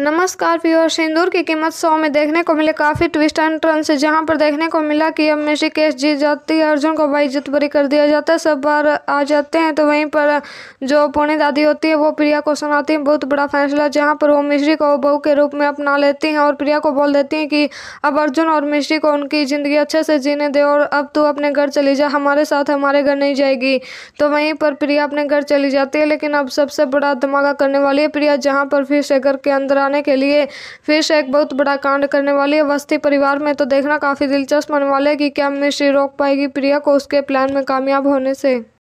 नमस्कार प्योर सिंदूर की कीमत सौ में देखने को मिले काफ़ी ट्विस्ट एंड टर्न से जहां पर देखने को मिला कि अब मेषी केस जीत जाती है अर्जुन को भाई जित बरी कर दिया जाता है सब बार आ जाते हैं तो वहीं पर जो पुणे दादी होती है वो प्रिया को सुनाती है बहुत बड़ा फैसला जहां पर वो मिश्री को बहू के रूप में अपना लेती हैं और प्रिया को बोल देती हैं कि अब अर्जुन और मिश्री को उनकी ज़िंदगी अच्छे से जीने दे और अब तू अपने घर चली जा हमारे साथ हमारे घर नहीं जाएगी तो वहीं पर प्रिया अपने घर चली जाती है लेकिन अब सबसे बड़ा धमाका करने वाली है प्रिया जहाँ पर फिर से घर के अंदर बचाने के लिए फिर से एक बहुत बड़ा कांड करने वाली है वस्ती परिवार में तो देखना काफ़ी दिलचस्प होने वाला है कि क्या मिश्री रोक पाएगी प्रिया को उसके प्लान में कामयाब होने से